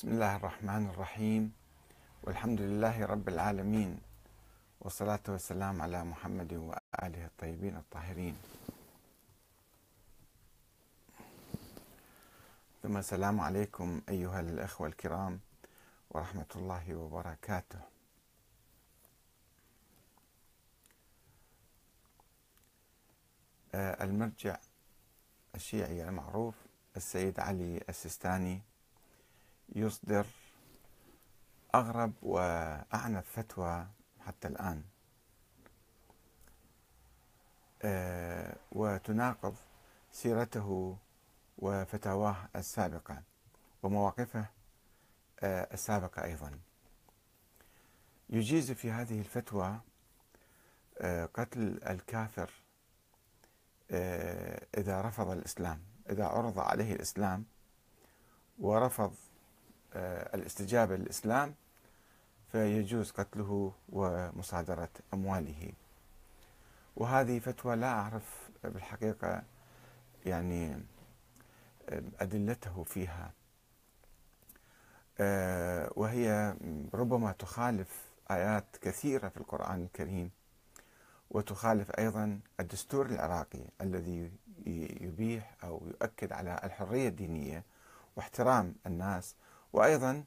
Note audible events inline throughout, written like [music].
بسم الله الرحمن الرحيم والحمد لله رب العالمين والصلاة والسلام على محمد وآله الطيبين الطاهرين ثم السلام عليكم أيها الأخوة الكرام ورحمة الله وبركاته آه، المرجع الشيعي المعروف السيد علي السيستاني يصدر أغرب وأعنف فتوى حتى الآن آه، وتناقض سيرته وفتاواه السابقة ومواقفه آه، السابقة أيضا يجيز في هذه الفتوى آه، قتل الكافر إذا رفض الإسلام إذا عرض عليه الإسلام ورفض آه، الاستجابة للإسلام فيجوز قتله ومصادرة أمواله وهذه فتوى لا أعرف بالحقيقة يعني آه، أدلته فيها آه، وهي ربما تخالف آيات كثيرة في القرآن الكريم وتخالف أيضا الدستور العراقي الذي يبيح أو يؤكد على الحرية الدينية واحترام الناس وأيضا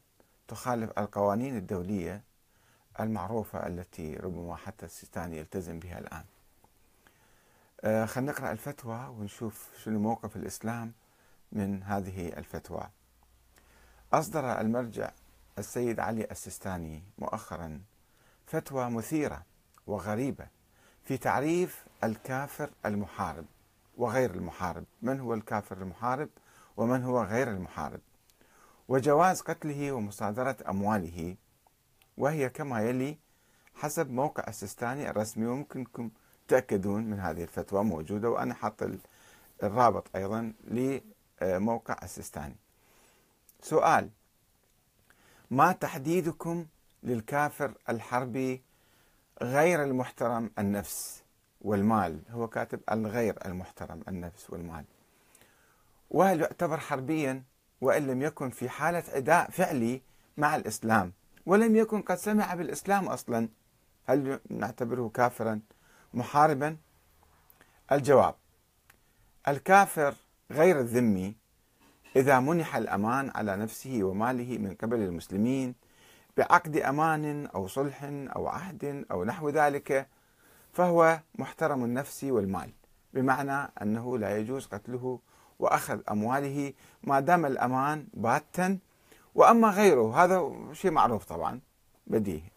تخالف القوانين الدولية المعروفة التي ربما حتى السيستاني يلتزم بها الآن آه، خلينا نقرأ الفتوى ونشوف شنو موقف الإسلام من هذه الفتوى أصدر المرجع السيد علي السيستاني مؤخرا فتوى مثيرة وغريبة في تعريف الكافر المحارب وغير المحارب من هو الكافر المحارب ومن هو غير المحارب وجواز قتله ومصادرة أمواله وهي كما يلي حسب موقع السيستاني الرسمي وممكنكم تأكدون من هذه الفتوى موجودة وأنا حاط الرابط أيضا لموقع السيستاني سؤال ما تحديدكم للكافر الحربي غير المحترم النفس والمال هو كاتب الغير المحترم النفس والمال وهل يعتبر حربيا وإن لم يكن في حالة أداء فعلي مع الإسلام ولم يكن قد سمع بالإسلام أصلا هل نعتبره كافرا محاربا الجواب الكافر غير الذمي إذا منح الأمان على نفسه وماله من قبل المسلمين بعقد أمان أو صلح أو عهد أو نحو ذلك فهو محترم النفس والمال بمعنى أنه لا يجوز قتله واخذ امواله ما دام الامان باتا واما غيره هذا شيء معروف طبعا بديهي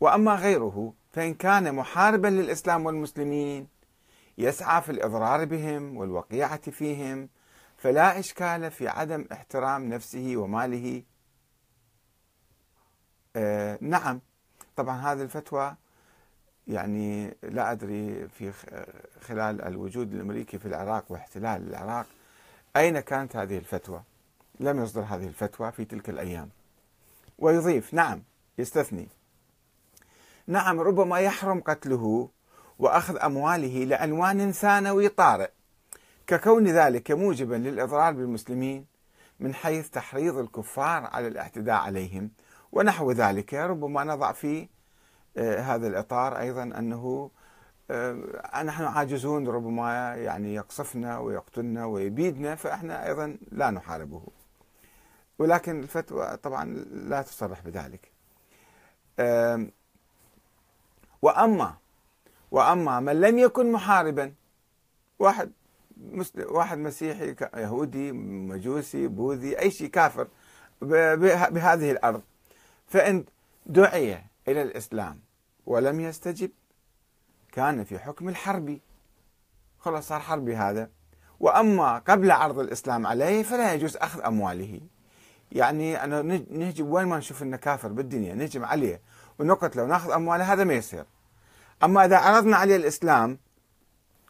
واما غيره فان كان محاربا للاسلام والمسلمين يسعى في الاضرار بهم والوقيعه فيهم فلا اشكال في عدم احترام نفسه وماله آه نعم طبعا هذه الفتوى يعني لا أدري في خلال الوجود الأمريكي في العراق واحتلال العراق أين كانت هذه الفتوى لم يصدر هذه الفتوى في تلك الأيام ويضيف نعم يستثني نعم ربما يحرم قتله وأخذ أمواله لعنوان ثانوي طارئ ككون ذلك موجبا للإضرار بالمسلمين من حيث تحريض الكفار على الاعتداء عليهم ونحو ذلك ربما نضع في آه، هذا الاطار ايضا انه آه، آه، نحن عاجزون ربما يعني يقصفنا ويقتلنا ويبيدنا فاحنا ايضا لا نحاربه. ولكن الفتوى طبعا لا تصرح بذلك. واما واما من لم يكن محاربا واحد واحد مسيحي يهودي مجوسي بوذي اي شيء كافر بهذه الارض فان دعي إلى الإسلام ولم يستجب كان في حكم الحربي خلاص صار حربي هذا وأما قبل عرض الإسلام عليه فلا يجوز أخذ أمواله يعني أنا نهجم وين ما نشوف أنه كافر بالدنيا نهجم عليه ونقتله وناخذ أمواله هذا ما يصير أما إذا عرضنا عليه الإسلام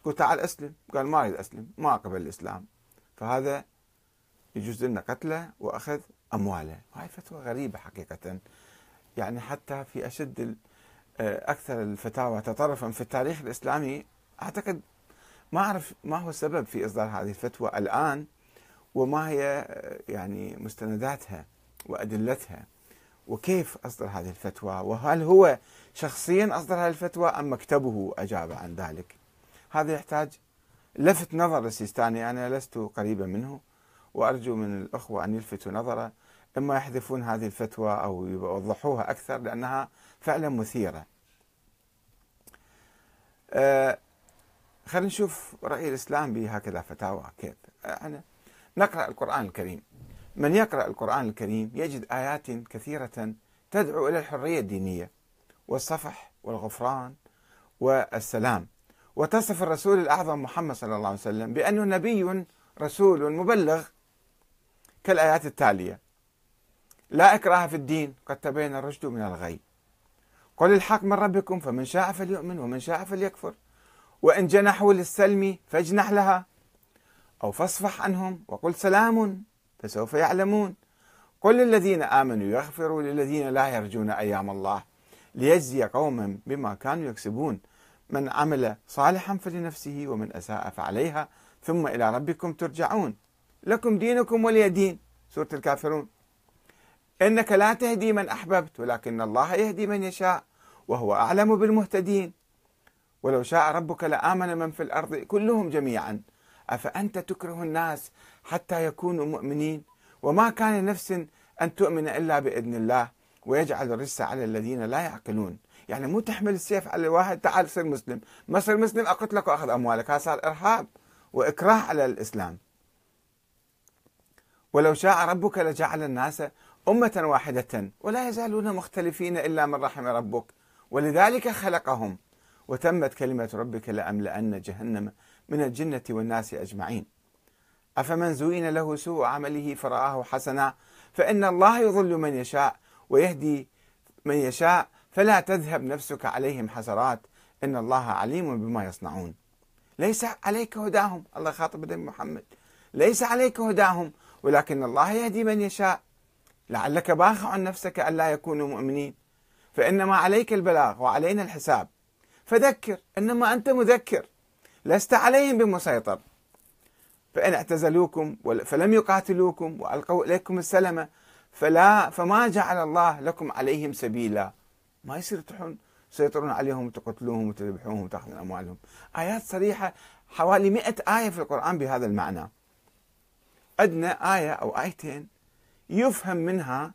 قلت تعال أسلم قال ما أريد أسلم ما أقبل الإسلام فهذا يجوز لنا قتله وأخذ أمواله هاي فتوى غريبة حقيقة يعني حتى في أشد آه، أكثر الفتاوى تطرفا في التاريخ الإسلامي أعتقد ما أعرف ما هو السبب في إصدار هذه الفتوى الآن وما هي آه، يعني مستنداتها وأدلتها وكيف أصدر هذه الفتوى وهل هو شخصيا أصدر هذه الفتوى أم مكتبه أجاب عن ذلك هذا يحتاج لفت نظر السيستاني أنا لست قريبا منه وأرجو من الأخوة أن يلفتوا نظره إما يحذفون هذه الفتوى أو يوضحوها أكثر لأنها فعلا مثيرة آه، خلينا نشوف رأي الإسلام بهكذا فتاوى كيف أنا نقرأ القرآن الكريم من يقرأ القرآن الكريم يجد آيات كثيرة تدعو إلى الحرية الدينية والصفح والغفران والسلام وتصف الرسول الأعظم محمد صلى الله عليه وسلم بأنه نبي رسول مبلغ كالآيات التالية لا إكراه في الدين قد تبين الرشد من الغي قل الحق من ربكم فمن شاء فليؤمن ومن شاء فليكفر وإن جنحوا للسلم فاجنح لها أو فاصفح عنهم وقل سلام فسوف يعلمون قل للذين آمنوا يغفروا للذين لا يرجون أيام الله ليجزي قوما بما كانوا يكسبون من عمل صالحا فلنفسه ومن أساء فعليها ثم إلى ربكم ترجعون لكم دينكم ولي دين سورة الكافرون إنك لا تهدي من أحببت ولكن الله يهدي من يشاء وهو أعلم بالمهتدين ولو شاء ربك لآمن من في الأرض كلهم جميعا أفأنت تكره الناس حتى يكونوا مؤمنين وما كان نفس أن تؤمن إلا بإذن الله ويجعل الرجس على الذين لا يعقلون يعني مو تحمل السيف على الواحد تعال صير مسلم ما صير مسلم أقتلك وأخذ أموالك هذا صار إرهاب وإكراه على الإسلام ولو شاء ربك لجعل الناس أمة واحدة ولا يزالون مختلفين إلا من رحم ربك ولذلك خلقهم وتمت كلمة ربك لأملأن جهنم من الجنة والناس أجمعين أفمن زوين له سوء عمله فرآه حسنا فإن الله يضل من يشاء ويهدي من يشاء فلا تذهب نفسك عليهم حسرات إن الله عليم بما يصنعون ليس عليك هداهم الله خاطب محمد ليس عليك هداهم ولكن الله يهدي من يشاء لعلك باخع عن نفسك ألا يكونوا مؤمنين فإنما عليك البلاغ وعلينا الحساب فذكر إنما أنت مذكر لست عليهم بمسيطر فإن اعتزلوكم فلم يقاتلوكم وألقوا إليكم السلمة فلا فما جعل الله لكم عليهم سبيلا ما يصير تحن تسيطرون عليهم وتقتلوهم وتذبحوهم وتاخذون أموالهم آيات صريحة حوالي مئة آية في القرآن بهذا المعنى عندنا آية أو آيتين يفهم منها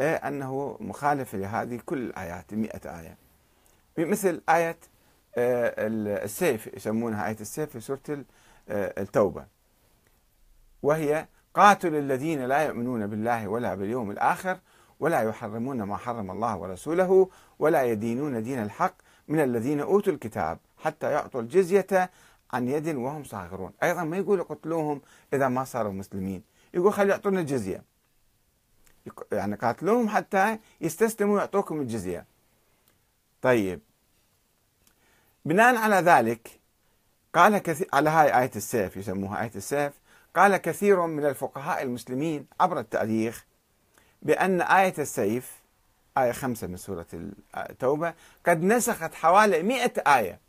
إيه، أنه مخالف لهذه كل الآيات المئة آية مثل آية, إيه، السيف يسمونها آية السيف في سورة إيه، التوبة وهي قاتل الذين لا يؤمنون بالله ولا باليوم الآخر ولا يحرمون ما حرم الله ورسوله ولا يدينون دين الحق من الذين أوتوا الكتاب حتى يعطوا الجزية عن يد وهم صاغرون أيضا ما يقول قتلوهم إذا ما صاروا مسلمين يقول خلي يعطونا الجزية يعني قاتلوهم حتى يستسلموا ويعطوكم الجزية طيب بناء على ذلك قال كثير على هاي آية السيف يسموها آية السيف قال كثير من الفقهاء المسلمين عبر التاريخ بأن آية السيف آية خمسة من سورة التوبة قد نسخت حوالي مئة آية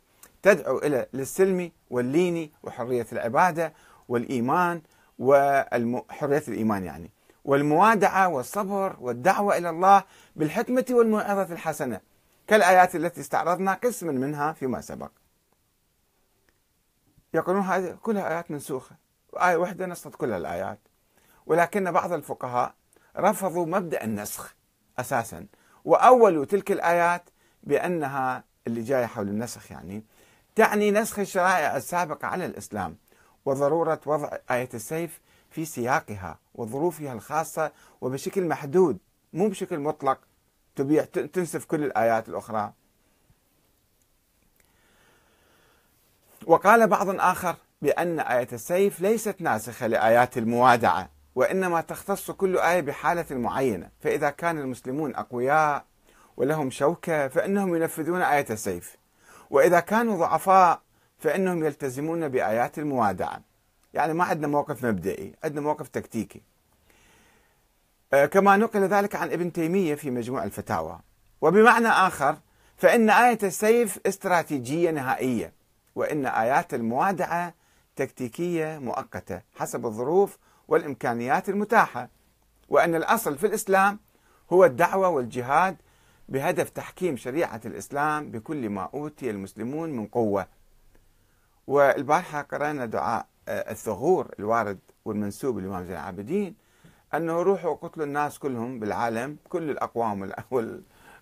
تدعو إلى للسلم واللين وحرية العبادة والإيمان وحرية الإيمان يعني والموادعة والصبر والدعوة إلى الله بالحكمة والموعظة الحسنة كالآيات التي استعرضنا قسما منها فيما سبق يقولون هذه كلها آيات منسوخة وآية واحدة نصت كل الآيات ولكن بعض الفقهاء رفضوا مبدأ النسخ أساسا وأولوا تلك الآيات بأنها اللي جاية حول النسخ يعني تعني نسخ الشرائع السابقة على الإسلام وضرورة وضع آية السيف في سياقها وظروفها الخاصة وبشكل محدود مو بشكل مطلق تبيع تنسف كل الآيات الأخرى وقال بعض آخر بأن آية السيف ليست ناسخة لآيات الموادعة وإنما تختص كل آية بحالة معينة فإذا كان المسلمون أقوياء ولهم شوكة فإنهم ينفذون آية السيف وإذا كانوا ضعفاء فإنهم يلتزمون بآيات الموادعة يعني ما عندنا موقف مبدئي عندنا موقف تكتيكي آه، كما نقل ذلك عن ابن تيمية في مجموع الفتاوى وبمعنى آخر فإن آية السيف استراتيجية نهائية وإن آيات الموادعة تكتيكية مؤقتة حسب الظروف والإمكانيات المتاحة وأن الأصل في الإسلام هو الدعوة والجهاد بهدف تحكيم شريعة الإسلام بكل ما أوتي المسلمون من قوة والبارحة قرأنا دعاء الثغور الوارد والمنسوب للإمام زين العابدين أنه روحوا قتلوا الناس كلهم بالعالم كل الأقوام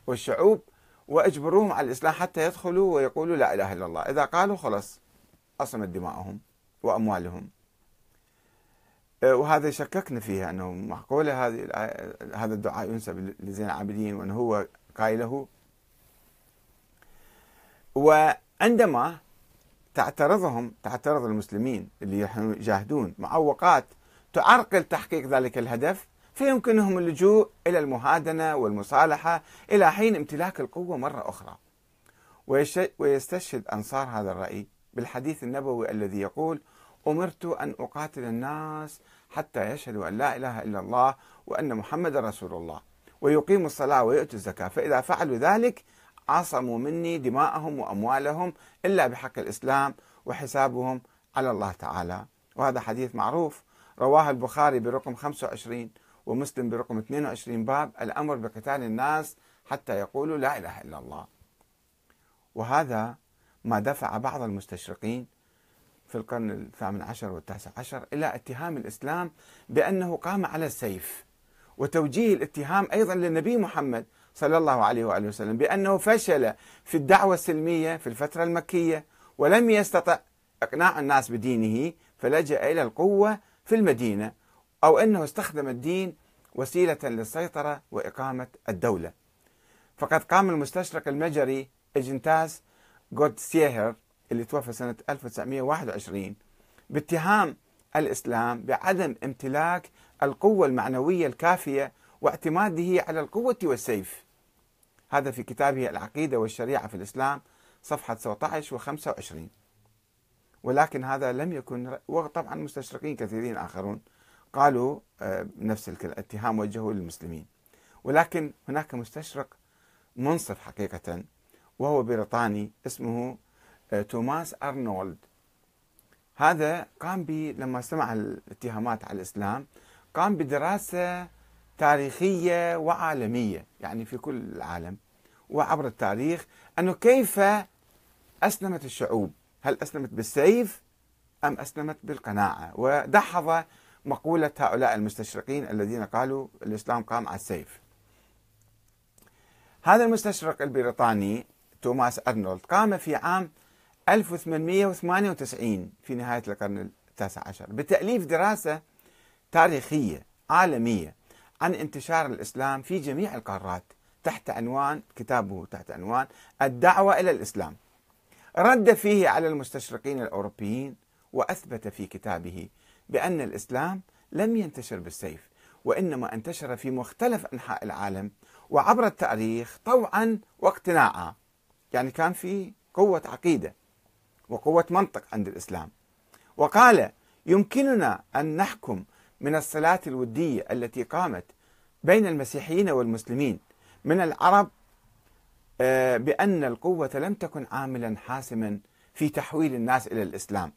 والشعوب وأجبروهم على الإسلام حتى يدخلوا ويقولوا لا إله إلا الله إذا قالوا خلص أصمت دماؤهم وأموالهم أه، وهذا شككنا فيها أنه معقولة هذه أه، هذا الدعاء ينسب لزين العابدين وأنه هو قائله وعندما تعترضهم تعترض المسلمين اللي يجاهدون معوقات تعرقل تحقيق ذلك الهدف فيمكنهم اللجوء الى المهادنه والمصالحه الى حين امتلاك القوه مره اخرى. ويستشهد انصار هذا الراي بالحديث النبوي الذي يقول: امرت ان اقاتل الناس حتى يشهدوا ان لا اله الا الله وان محمدا رسول الله ويقيموا الصلاه ويؤتوا الزكاه فاذا فعلوا ذلك عصموا مني دماءهم وأموالهم إلا بحق الإسلام وحسابهم على الله تعالى وهذا حديث معروف رواه البخاري برقم 25 ومسلم برقم 22 باب الأمر بقتال الناس حتى يقولوا لا إله إلا الله وهذا ما دفع بعض المستشرقين في القرن الثامن عشر والتاسع عشر إلى اتهام الإسلام بأنه قام على السيف وتوجيه الاتهام أيضا للنبي محمد صلى الله عليه وآله وسلم بأنه فشل في الدعوة السلمية في الفترة المكية ولم يستطع إقناع الناس بدينه فلجأ إلى القوة في المدينة أو أنه استخدم الدين وسيلة للسيطرة وإقامة الدولة فقد قام المستشرق المجري اجنتاس جود سيهر اللي توفى سنة 1921 باتهام الإسلام بعدم امتلاك القوة المعنوية الكافية واعتماده على القوة والسيف هذا في كتابه العقيدة والشريعة في الإسلام صفحة 19 و 25 ولكن هذا لم يكن وطبعا مستشرقين كثيرين آخرون قالوا آه، نفس الاتهام وجهه للمسلمين ولكن هناك مستشرق منصف حقيقة وهو بريطاني اسمه آه، توماس أرنولد هذا قام ب لما سمع الاتهامات على الإسلام قام بدراسة تاريخية وعالمية يعني في كل العالم وعبر التاريخ أنه كيف أسلمت الشعوب هل أسلمت بالسيف أم أسلمت بالقناعة ودحض مقولة هؤلاء المستشرقين الذين قالوا الإسلام قام على السيف هذا المستشرق البريطاني توماس أرنولد قام في عام 1898 في نهاية القرن التاسع عشر بتأليف دراسة تاريخية عالمية عن انتشار الإسلام في جميع القارات تحت عنوان كتابه تحت عنوان الدعوة إلى الإسلام رد فيه على المستشرقين الأوروبيين وأثبت في كتابه بأن الإسلام لم ينتشر بالسيف وإنما انتشر في مختلف أنحاء العالم وعبر التاريخ طوعا واقتناعا يعني كان في قوة عقيدة وقوة منطق عند الإسلام وقال يمكننا أن نحكم من الصلاة الودية التي قامت بين المسيحيين والمسلمين من العرب آه، بأن القوة لم تكن عاملا حاسما في تحويل الناس إلى الإسلام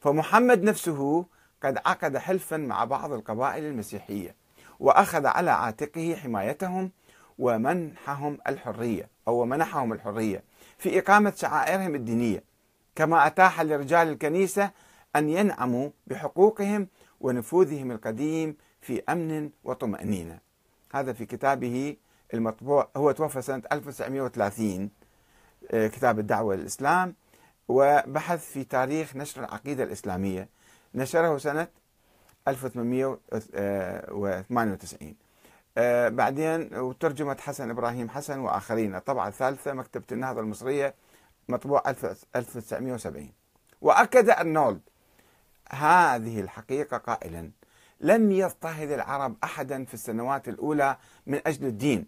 فمحمد نفسه قد عقد حلفا مع بعض القبائل المسيحية وأخذ على عاتقه حمايتهم ومنحهم الحرية أو منحهم الحرية في إقامة شعائرهم الدينية كما أتاح لرجال الكنيسة أن ينعموا بحقوقهم ونفوذهم القديم في أمن وطمأنينة هذا في كتابه المطبوع هو توفى سنة 1930 آه، كتاب الدعوة للإسلام وبحث في تاريخ نشر العقيدة الإسلامية نشره سنة 1898 آه، آه، بعدين وترجمت حسن إبراهيم حسن وآخرين الطبعة الثالثة مكتبة النهضة المصرية مطبوع 1970 وأكد أرنولد هذه الحقيقة قائلا لم يضطهد العرب أحدا في السنوات الأولى من أجل الدين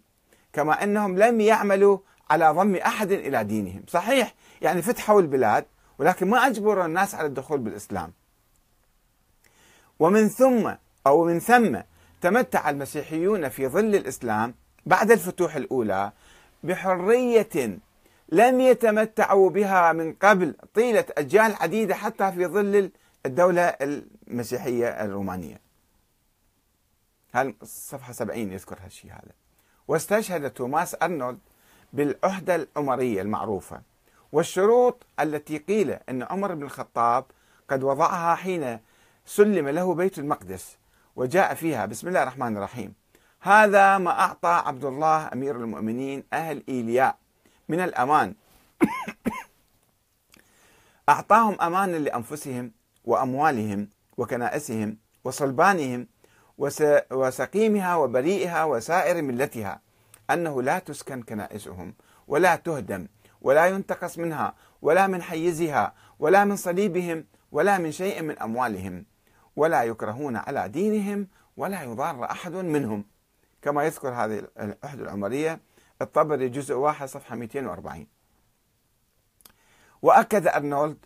كما انهم لم يعملوا على ضم احد الى دينهم، صحيح يعني فتحوا البلاد ولكن ما اجبروا الناس على الدخول بالاسلام. ومن ثم او من ثم تمتع المسيحيون في ظل الاسلام بعد الفتوح الاولى بحريه لم يتمتعوا بها من قبل طيله اجيال عديده حتى في ظل الدوله المسيحيه الرومانيه. هل صفحه 70 يذكر هالشيء هذا. واستشهد توماس أرنولد بالعهدة العمرية المعروفة والشروط التي قيل أن عمر بن الخطاب قد وضعها حين سلم له بيت المقدس وجاء فيها بسم الله الرحمن الرحيم هذا ما أعطى عبد الله أمير المؤمنين أهل إيلياء من الأمان أعطاهم أمانا لأنفسهم وأموالهم وكنائسهم وصلبانهم وسقيمها وبريئها وسائر ملتها أنه لا تسكن كنائسهم ولا تهدم ولا ينتقص منها ولا من حيزها ولا من صليبهم ولا من شيء من أموالهم ولا يكرهون على دينهم ولا يضار أحد منهم كما يذكر هذه العهد العمرية الطبري جزء واحد صفحة 240 وأكد أرنولد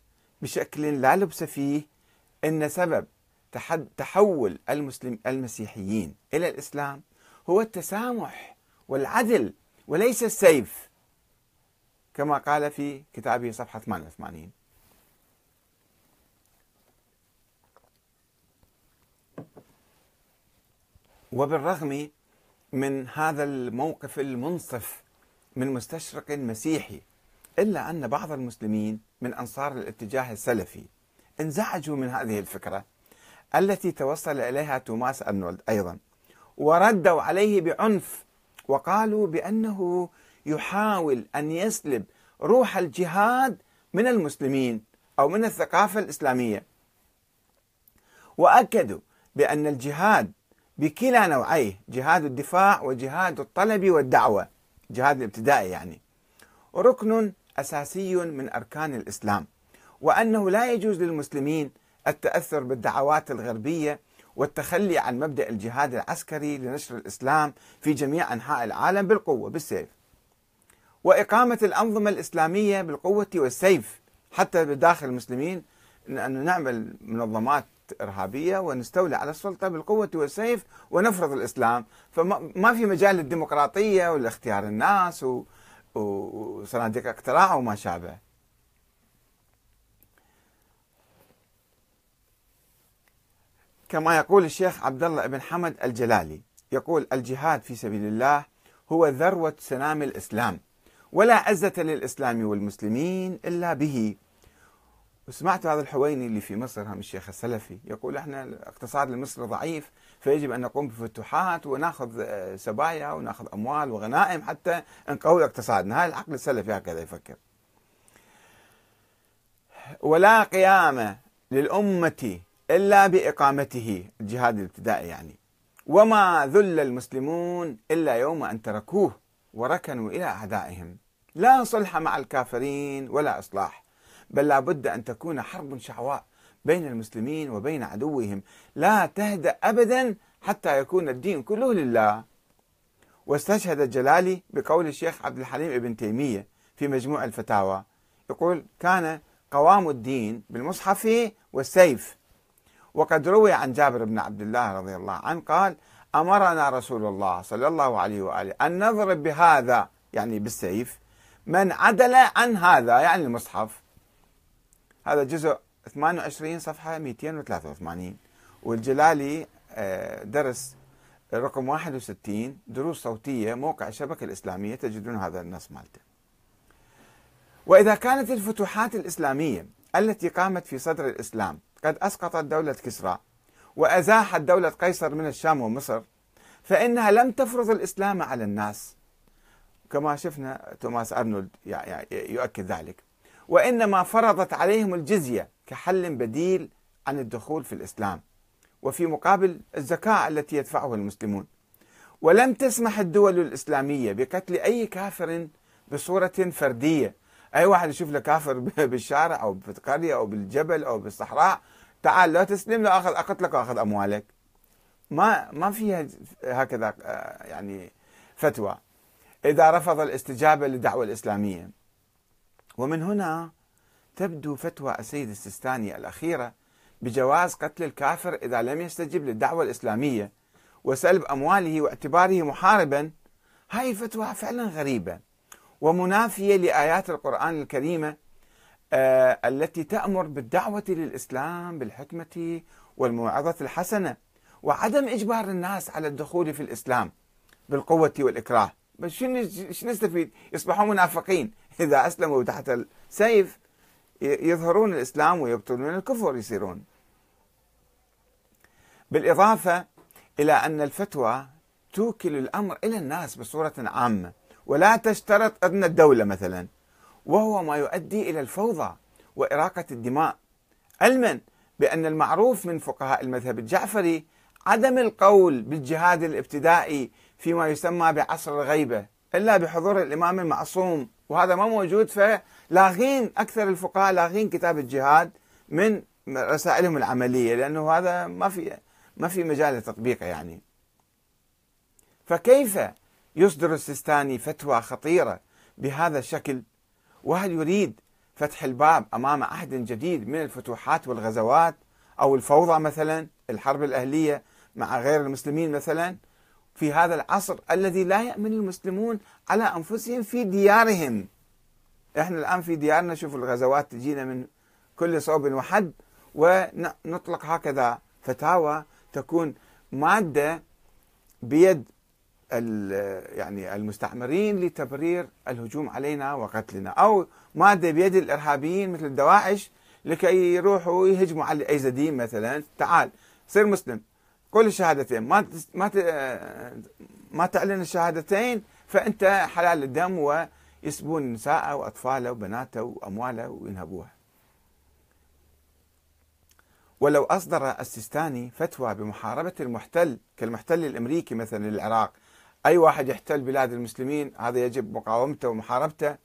بشكل لا لبس فيه أن سبب تحول المسلم المسيحيين الى الاسلام هو التسامح والعدل وليس السيف كما قال في كتابه صفحه 88 وبالرغم من هذا الموقف المنصف من مستشرق مسيحي الا ان بعض المسلمين من انصار الاتجاه السلفي انزعجوا من هذه الفكره التي توصل إليها توماس أرنولد أيضا وردوا عليه بعنف وقالوا بأنه يحاول أن يسلب روح الجهاد من المسلمين أو من الثقافة الإسلامية وأكدوا بأن الجهاد بكلا نوعيه جهاد الدفاع وجهاد الطلب والدعوة جهاد الابتدائي يعني ركن أساسي من أركان الإسلام وأنه لا يجوز للمسلمين التأثر بالدعوات الغربية والتخلي عن مبدأ الجهاد العسكري لنشر الإسلام في جميع أنحاء العالم بالقوة بالسيف وإقامة الأنظمة الإسلامية بالقوة والسيف حتى بداخل المسلمين أن نعمل منظمات إرهابية ونستولي على السلطة بالقوة والسيف ونفرض الإسلام فما في مجال للديمقراطية والاختيار الناس وصناديق اقتراع وما شابه كما يقول الشيخ عبد الله بن حمد الجلالي يقول الجهاد في سبيل الله هو ذروة سنام الإسلام ولا عزة للإسلام والمسلمين إلا به وسمعت هذا الحويني اللي في مصر هم الشيخ السلفي يقول احنا الاقتصاد المصري ضعيف فيجب ان نقوم بفتوحات وناخذ آه، سبايا وناخذ اموال وغنائم حتى نقوي اقتصادنا، هاي العقل السلفي هكذا يفكر. ولا قيامه للامه إلا بإقامته الجهاد الابتدائي يعني وما ذل المسلمون إلا يوم أن تركوه وركنوا إلى أعدائهم لا صلح مع الكافرين ولا إصلاح بل لابد أن تكون حرب شعواء بين المسلمين وبين عدوهم لا تهدأ أبدا حتى يكون الدين كله لله واستشهد الجلالي بقول الشيخ عبد الحليم ابن تيمية في مجموع الفتاوى يقول كان قوام الدين بالمصحف والسيف وقد روي عن جابر بن عبد الله رضي الله عنه قال أمرنا رسول الله صلى الله عليه وآله أن نضرب بهذا يعني بالسيف من عدل عن هذا يعني المصحف هذا جزء 28 صفحة 283 والجلالي آه، درس رقم 61 دروس صوتية موقع الشبكة الإسلامية تجدون هذا النص مالته وإذا كانت الفتوحات الإسلامية التي قامت في صدر الإسلام قد أسقطت دولة كسرى وأزاحت دولة قيصر من الشام ومصر فإنها لم تفرض الإسلام على الناس كما شفنا توماس أرنولد يؤكد ذلك وإنما فرضت عليهم الجزية كحل بديل عن الدخول في الإسلام وفي مقابل الزكاة التي يدفعها المسلمون ولم تسمح الدول الإسلامية بقتل أي كافر بصورة فردية أي واحد يشوف له كافر بالشارع أو بالقرية أو بالجبل أو بالصحراء تعال لو تسلم لو اخذ اقتلك واخذ اموالك ما ما فيها هكذا آه، يعني فتوى اذا رفض الاستجابه للدعوه الاسلاميه ومن هنا تبدو فتوى السيد السيستاني الاخيره بجواز قتل الكافر اذا لم يستجب للدعوه الاسلاميه وسلب امواله واعتباره محاربا هاي الفتوى فعلا غريبه ومنافيه لايات القران الكريمه آه، التي تأمر بالدعوة للإسلام بالحكمة والموعظة الحسنة وعدم إجبار الناس على الدخول في الإسلام بالقوة والإكراه بس شو نستفيد يصبحون منافقين [laughs] إذا أسلموا تحت السيف يظهرون الإسلام ويبطلون الكفر يصيرون بالإضافة إلى أن الفتوى توكل الأمر إلى الناس بصورة عامة ولا تشترط أذن الدولة مثلاً وهو ما يؤدي إلى الفوضى وإراقة الدماء علما بأن المعروف من فقهاء المذهب الجعفري عدم القول بالجهاد الابتدائي فيما يسمى بعصر الغيبة إلا بحضور الإمام المعصوم وهذا ما موجود فلاغين أكثر الفقهاء لاغين كتاب الجهاد من رسائلهم العملية لأنه هذا ما في ما في مجال لتطبيقه يعني فكيف يصدر السيستاني فتوى خطيرة بهذا الشكل وهل يريد فتح الباب امام عهد جديد من الفتوحات والغزوات او الفوضى مثلا الحرب الاهليه مع غير المسلمين مثلا في هذا العصر الذي لا يامن المسلمون على انفسهم في ديارهم احنا الان في ديارنا شوف الغزوات تجينا من كل صوب وحد ونطلق هكذا فتاوى تكون ماده بيد يعني المستعمرين لتبرير الهجوم علينا وقتلنا او ماده بيد الارهابيين مثل الدواعش لكي يروحوا يهجموا على الايزيديين مثلا تعال صير مسلم قول الشهادتين ما ما ما تعلن الشهادتين فانت حلال الدم ويسبون نساءه واطفاله وبناته وامواله وينهبوها ولو أصدر السيستاني فتوى بمحاربة المحتل كالمحتل الأمريكي مثلا للعراق أي واحد يحتل بلاد المسلمين هذا يجب مقاومته ومحاربته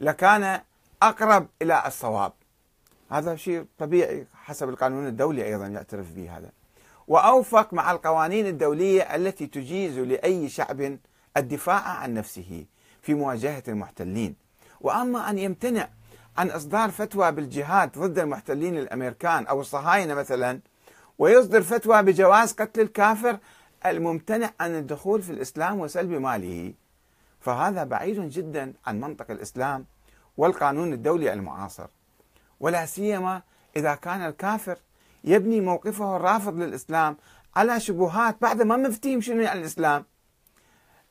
لكان أقرب إلى الصواب هذا شيء طبيعي حسب القانون الدولي أيضا يعترف به هذا وأوفق مع القوانين الدولية التي تجيز لأي شعب الدفاع عن نفسه في مواجهة المحتلين وأما أن يمتنع عن إصدار فتوى بالجهاد ضد المحتلين الأمريكان أو الصهاينة مثلا ويصدر فتوى بجواز قتل الكافر الممتنع عن الدخول في الإسلام وسلب ماله فهذا بعيد جدا عن منطق الإسلام والقانون الدولي المعاصر ولا سيما إذا كان الكافر يبني موقفه الرافض للإسلام على شبهات بعد ما مفتيم شنو يعني الإسلام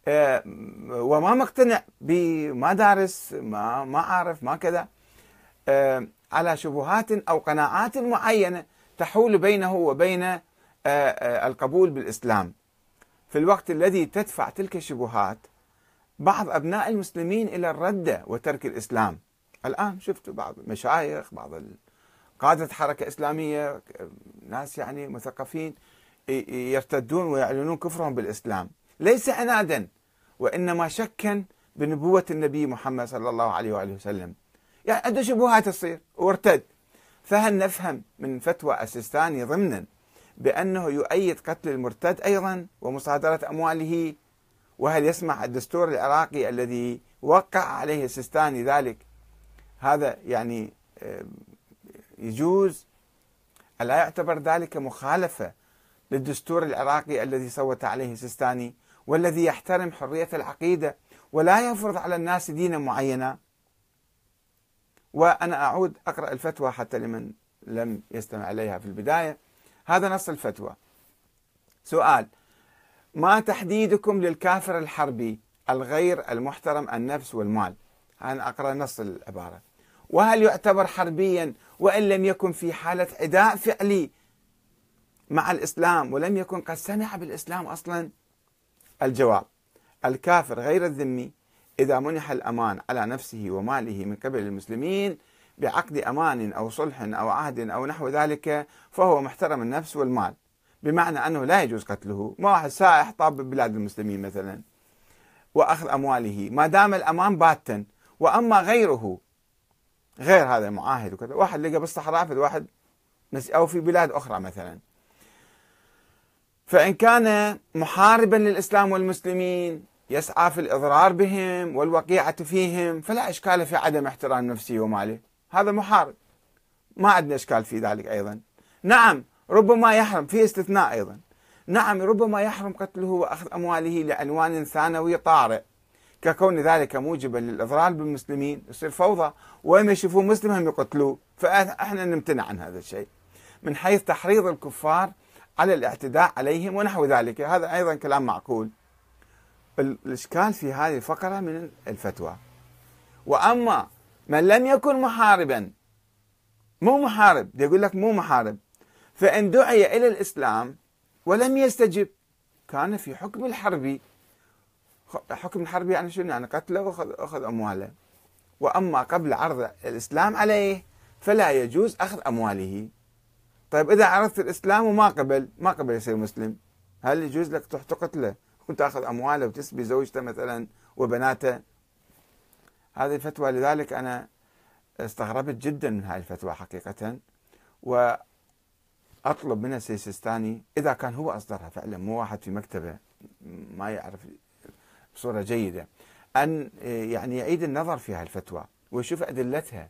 آه، وما مقتنع بما دارس ما ما عارف ما كذا آه، على شبهات أو قناعات معينة تحول بينه وبين آه، آه، القبول بالإسلام في الوقت الذي تدفع تلك الشبهات بعض أبناء المسلمين إلى الردة وترك الإسلام الآن شفتوا بعض المشايخ بعض قادة حركة إسلامية ناس يعني مثقفين يرتدون ويعلنون كفرهم بالإسلام ليس عنادا وإنما شكا بنبوة النبي محمد صلى الله عليه وآله وسلم يعني عنده شبهات تصير وارتد فهل نفهم من فتوى السيستاني ضمنا بأنه يؤيد قتل المرتد أيضا ومصادرة أمواله وهل يسمع الدستور العراقي الذي وقع عليه السيستاني ذلك هذا يعني يجوز ألا يعتبر ذلك مخالفة للدستور العراقي الذي صوت عليه السيستاني والذي يحترم حرية العقيدة ولا يفرض على الناس دينا معينا وأنا أعود أقرأ الفتوى حتى لمن لم يستمع إليها في البداية هذا نص الفتوى سؤال ما تحديدكم للكافر الحربي الغير المحترم النفس والمال أنا أقرأ نص العبارة وهل يعتبر حربيا وإن لم يكن في حالة عداء فعلي مع الإسلام ولم يكن قد سمع بالإسلام أصلا الجواب الكافر غير الذمي إذا منح الأمان على نفسه وماله من قبل المسلمين بعقد أمان أو صلح أو عهد أو نحو ذلك فهو محترم النفس والمال بمعنى أنه لا يجوز قتله ما واحد سائح طاب ببلاد المسلمين مثلا وأخذ أمواله ما دام الأمان باتا وأما غيره غير هذا المعاهد وكذا واحد لقى بالصحراء في واحد أو في بلاد أخرى مثلا فإن كان محاربا للإسلام والمسلمين يسعى في الإضرار بهم والوقيعة فيهم فلا إشكال في عدم احترام نفسه وماله هذا محارب ما عندنا اشكال في ذلك ايضا نعم ربما يحرم في استثناء ايضا نعم ربما يحرم قتله واخذ امواله لعنوان ثانوي طارئ ككون ذلك موجبا للاضرار بالمسلمين يصير فوضى وين يشوفون مسلم هم يقتلوه فاحنا نمتنع عن هذا الشيء من حيث تحريض الكفار على الاعتداء عليهم ونحو ذلك هذا ايضا كلام معقول الاشكال في هذه الفقره من الفتوى واما من لم يكن محاربا مو محارب يقول لك مو محارب فإن دعي إلى الإسلام ولم يستجب كان في حكم الحربي حكم الحربي يعني شنو يعني قتله وأخذ أمواله وأما قبل عرض الإسلام عليه فلا يجوز أخذ أمواله طيب إذا عرضت الإسلام وما قبل ما قبل يصير مسلم هل يجوز لك تروح تقتله وتاخذ أمواله وتسبي زوجته مثلا وبناته هذه الفتوى لذلك أنا استغربت جدا من هذه الفتوى حقيقة وأطلب من السيستاني إذا كان هو أصدرها فعلا مو واحد في مكتبه ما يعرف بصورة جيدة أن يعني يعيد النظر في هذه الفتوى ويشوف أدلتها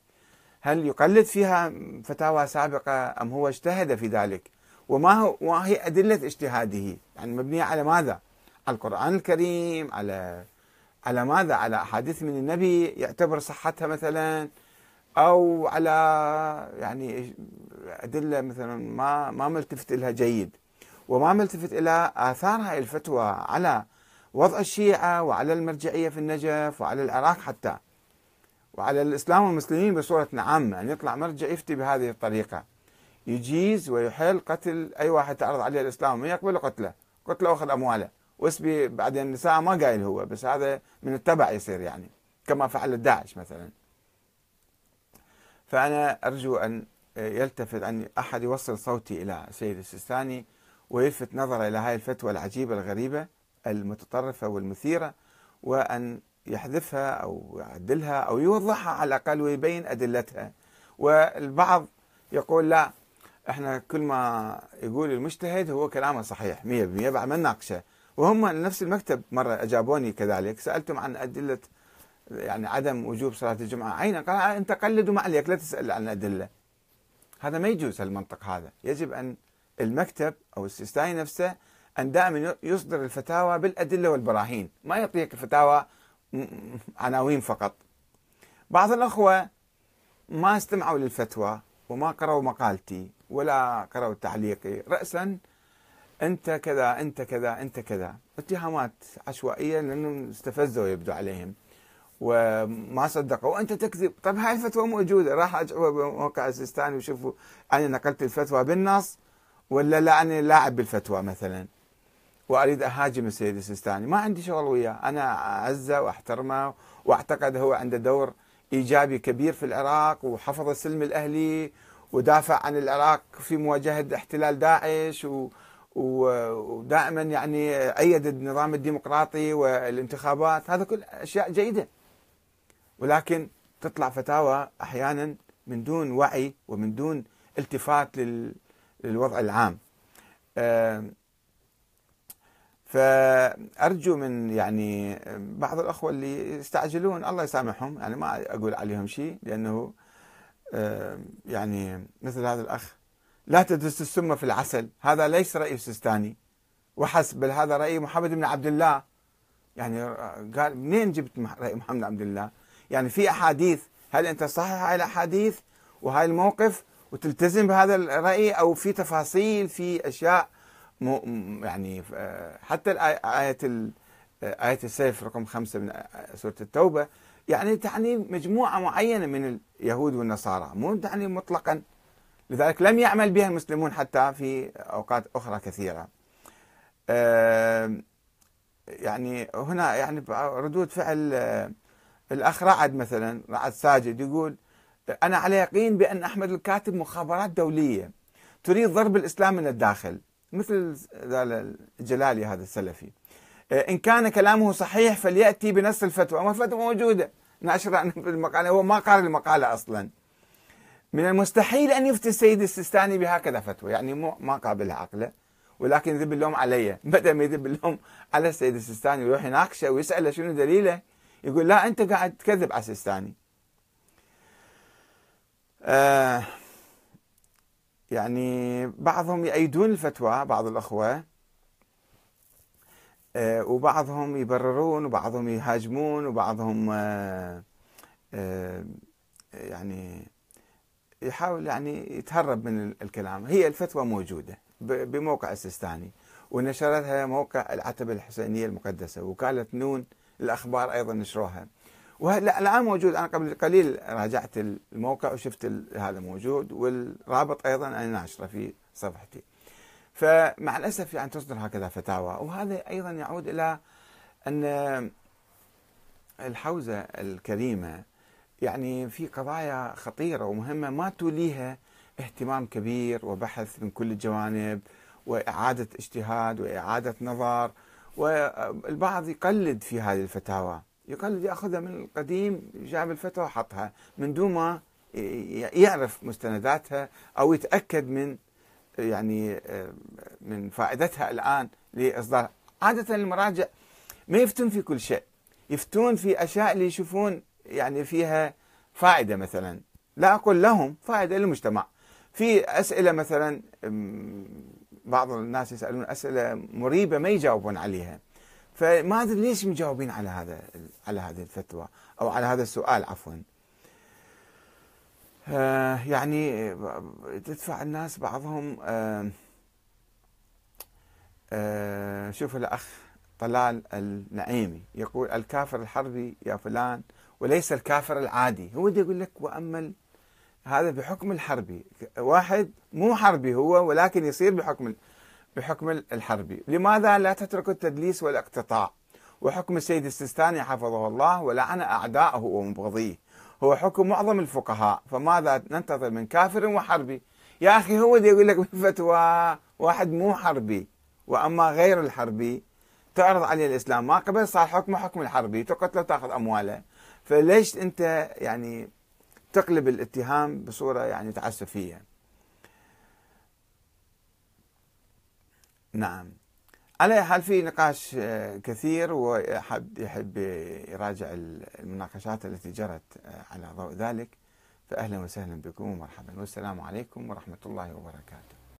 هل يقلد فيها فتاوى سابقة أم هو اجتهد في ذلك وما هو وهي أدلة اجتهاده يعني مبنية على ماذا على القرآن الكريم على على ماذا على أحاديث من النبي يعتبر صحتها مثلا أو على يعني أدلة مثلا ما ما ملتفت لها جيد وما ملتفت إلى آثار هاي الفتوى على وضع الشيعة وعلى المرجعية في النجف وعلى العراق حتى وعلى الإسلام والمسلمين بصورة عامة أن يعني يطلع مرجع يفتي بهذه الطريقة يجيز ويحل قتل أي واحد تعرض عليه الإسلام ما يقبل قتله قتله واخذ أمواله واسبي بعدين ساعة ما قايل هو بس هذا من التبع يصير يعني كما فعل داعش مثلا فأنا أرجو أن يلتفت أن أحد يوصل صوتي إلى سيد السيستاني ويلفت نظره إلى هذه الفتوى العجيبة الغريبة المتطرفة والمثيرة وأن يحذفها أو يعدلها أو يوضحها على الأقل ويبين أدلتها والبعض يقول لا احنا كل ما يقول المجتهد هو كلامه صحيح 100% بعد ما نناقشه وهم نفس المكتب مرة أجابوني كذلك سألتهم عن أدلة يعني عدم وجوب صلاة الجمعة عينا قال أنت قلد وما عليك لا تسأل عن أدلة هذا ما يجوز المنطق هذا يجب أن المكتب أو السيستاني نفسه أن دائما يصدر الفتاوى بالأدلة والبراهين ما يعطيك الفتاوى عناوين فقط بعض الأخوة ما استمعوا للفتوى وما قرأوا مقالتي ولا قرأوا تعليقي رأسا انت كذا انت كذا انت كذا اتهامات عشوائيه لانهم استفزوا يبدو عليهم وما صدقوا انت تكذب طيب هاي الفتوى موجوده راح اجعبها بموقع السيستاني وشوفوا انا نقلت الفتوى بالنص ولا لا انا لاعب بالفتوى مثلا واريد اهاجم السيد السيستاني ما عندي شغل وياه انا اعزه واحترمه واعتقد هو عنده دور ايجابي كبير في العراق وحفظ السلم الاهلي ودافع عن العراق في مواجهه احتلال داعش و... ودائما يعني أيد النظام الديمقراطي والانتخابات هذا كل أشياء جيدة ولكن تطلع فتاوى أحيانا من دون وعي ومن دون التفات للوضع العام فأرجو من يعني بعض الأخوة اللي يستعجلون الله يسامحهم يعني ما أقول عليهم شيء لأنه يعني مثل هذا الأخ لا تدس السم في العسل هذا ليس رأي السيستاني وحسب بل هذا رأي محمد بن عبد الله يعني آه، قال منين جبت رأي محمد بن عبد الله يعني في أحاديث هل أنت صحيح هاي الأحاديث وهاي الموقف وتلتزم بهذا الرأي أو في تفاصيل في أشياء يعني حتى آية آه، آية السيف رقم خمسة من آه، سورة التوبة يعني تعني مجموعة معينة من اليهود والنصارى مو تعني مطلقاً لذلك لم يعمل بها المسلمون حتى في أوقات أخرى كثيرة يعني هنا يعني ردود فعل الأخ رعد مثلا رعد ساجد يقول أنا على يقين بأن أحمد الكاتب مخابرات دولية تريد ضرب الإسلام من الداخل مثل الجلالي هذا السلفي آه، إن كان كلامه صحيح فليأتي بنص الفتوى الفتوى موجودة ناشرة في المقالة هو ما قال المقالة أصلاً من المستحيل أن يفتي السيد السيستاني بهكذا فتوى يعني مو ما قابلها عقله ولكن يذب اللوم علي [laughs] بدل ما يذب اللوم على السيد السيستاني ويروح يناقشه ويسأله شنو دليله يقول لا أنت قاعد تكذب على السيستاني آه يعني بعضهم يأيدون الفتوى بعض الأخوة آه وبعضهم يبررون وبعضهم يهاجمون وبعضهم آه, آه، يعني يحاول يعني يتهرب من الكلام هي الفتوى موجودة بموقع السيستاني ونشرتها موقع العتبة الحسينية المقدسة وكالة نون الأخبار أيضا نشروها الآن موجود أنا قبل قليل راجعت الموقع وشفت هذا موجود والرابط أيضا أنا ناشره في صفحتي فمع الأسف يعني تصدر هكذا فتاوى وهذا أيضا يعود إلى أن الحوزة الكريمة يعني في قضايا خطيرة ومهمة ما توليها اهتمام كبير وبحث من كل الجوانب وإعادة اجتهاد وإعادة نظر والبعض يقلد في هذه الفتاوى يقلد يأخذها من القديم جاب الفتوى وحطها من دون ما يعرف مستنداتها أو يتأكد من يعني من فائدتها الآن لإصدار عادة المراجع ما يفتون في كل شيء يفتون في أشياء اللي يشوفون يعني فيها فائدة مثلا لا أقول لهم فائدة للمجتمع في أسئلة مثلا بعض الناس يسألون أسئلة مريبة ما يجاوبون عليها فما أدري ليش مجاوبين على هذا على هذه الفتوى أو على هذا السؤال عفوا آه، يعني آه، تدفع الناس بعضهم آه، شوف الأخ طلال النعيمي يقول الكافر الحربي يا فلان وليس الكافر العادي هو دي يقول لك وأما هذا بحكم الحربي واحد مو حربي هو ولكن يصير بحكم بحكم الحربي لماذا لا تترك التدليس والاقتطاع وحكم السيد السيستاني حفظه الله ولعن اعدائه ومبغضيه هو حكم معظم الفقهاء فماذا ننتظر من كافر وحربي يا أخي هو دي يقول لك بالفتوى [laughs] واحد مو حربي وأما غير الحربي تعرض عليه الإسلام ما قبل صار حكمه حكم الحربي تقتله تأخذ أمواله فليش انت يعني تقلب الاتهام بصوره يعني تعسفيه نعم على حال في نقاش آه، كثير وحد يحب يراجع المناقشات التي جرت آه، على ضوء ذلك فاهلا وسهلا بكم ومرحبا والسلام عليكم ورحمه الله وبركاته